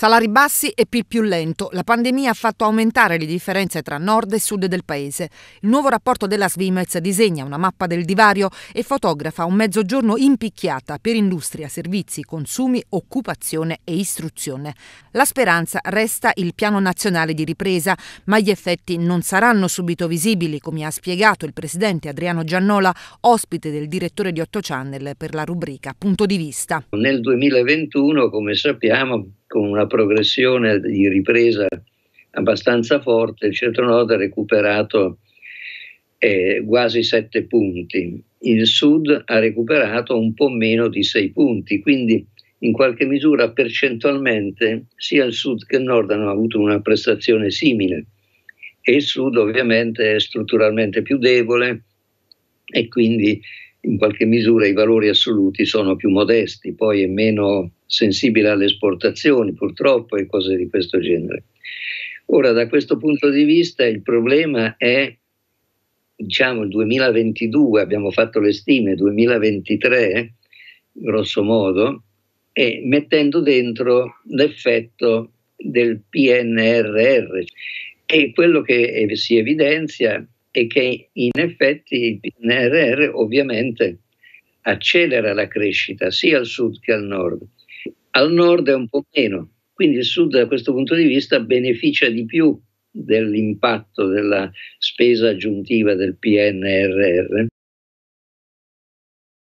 Salari bassi e PIL più lento. La pandemia ha fatto aumentare le differenze tra nord e sud del paese. Il nuovo rapporto della Svimez disegna una mappa del divario e fotografa un mezzogiorno impicchiata per industria, servizi, consumi, occupazione e istruzione. La speranza resta il piano nazionale di ripresa, ma gli effetti non saranno subito visibili, come ha spiegato il presidente Adriano Giannola, ospite del direttore di 8 Channel per la rubrica Punto di vista. Nel 2021, come sappiamo, con una progressione di ripresa abbastanza forte, il centro-nord ha recuperato eh, quasi 7 punti, il sud ha recuperato un po' meno di 6 punti, quindi in qualche misura percentualmente sia il sud che il nord hanno avuto una prestazione simile e il sud ovviamente è strutturalmente più debole e quindi in qualche misura i valori assoluti sono più modesti, poi è meno sensibile alle esportazioni purtroppo e cose di questo genere. Ora, da questo punto di vista, il problema è, diciamo, il 2022, abbiamo fatto le stime, 2023, grosso modo, e mettendo dentro l'effetto del PNRR. E quello che eh, si evidenzia è che in effetti il PNRR ovviamente accelera la crescita sia al sud che al nord al nord è un po' meno. Quindi il sud da questo punto di vista beneficia di più dell'impatto della spesa aggiuntiva del PNRR